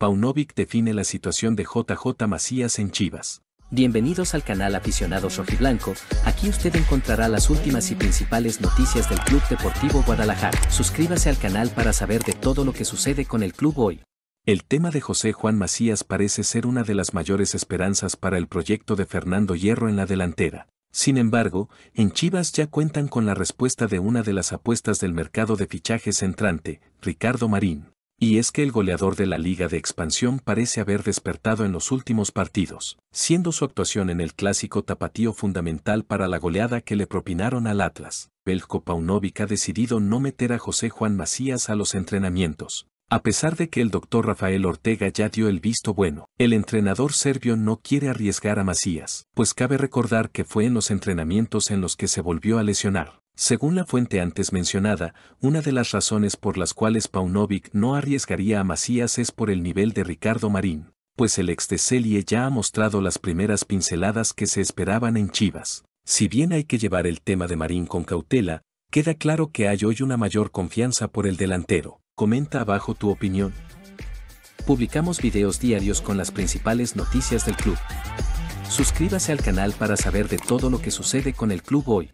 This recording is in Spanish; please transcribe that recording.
Paunovic define la situación de JJ Macías en Chivas. Bienvenidos al canal Aficionados Rojiblanco, aquí usted encontrará las últimas y principales noticias del Club Deportivo Guadalajara. Suscríbase al canal para saber de todo lo que sucede con el club hoy. El tema de José Juan Macías parece ser una de las mayores esperanzas para el proyecto de Fernando Hierro en la delantera. Sin embargo, en Chivas ya cuentan con la respuesta de una de las apuestas del mercado de fichajes entrante, Ricardo Marín. Y es que el goleador de la Liga de Expansión parece haber despertado en los últimos partidos, siendo su actuación en el clásico tapatío fundamental para la goleada que le propinaron al Atlas. Belko Paunovic ha decidido no meter a José Juan Macías a los entrenamientos. A pesar de que el doctor Rafael Ortega ya dio el visto bueno, el entrenador serbio no quiere arriesgar a Macías, pues cabe recordar que fue en los entrenamientos en los que se volvió a lesionar. Según la fuente antes mencionada, una de las razones por las cuales Paunovic no arriesgaría a Macías es por el nivel de Ricardo Marín, pues el ex de Celie ya ha mostrado las primeras pinceladas que se esperaban en Chivas. Si bien hay que llevar el tema de Marín con cautela, queda claro que hay hoy una mayor confianza por el delantero. Comenta abajo tu opinión. Publicamos videos diarios con las principales noticias del club. Suscríbase al canal para saber de todo lo que sucede con el club hoy.